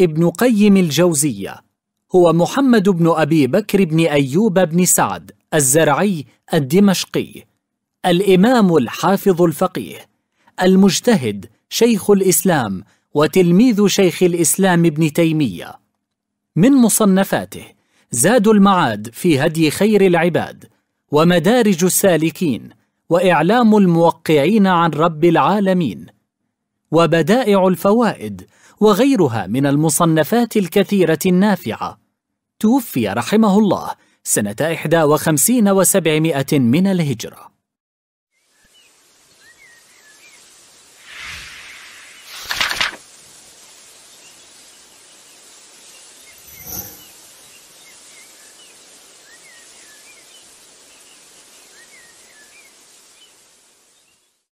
ابن قيم الجوزية هو محمد بن أبي بكر بن أيوب بن سعد الزرعي الدمشقي الإمام الحافظ الفقيه المجتهد شيخ الإسلام وتلميذ شيخ الإسلام ابن تيمية من مصنفاته زاد المعاد في هدي خير العباد ومدارج السالكين وإعلام الموقعين عن رب العالمين وبدائع الفوائد وغيرها من المصنفات الكثيرة النافعة توفي رحمه الله سنة 51 وسبعمائة من الهجرة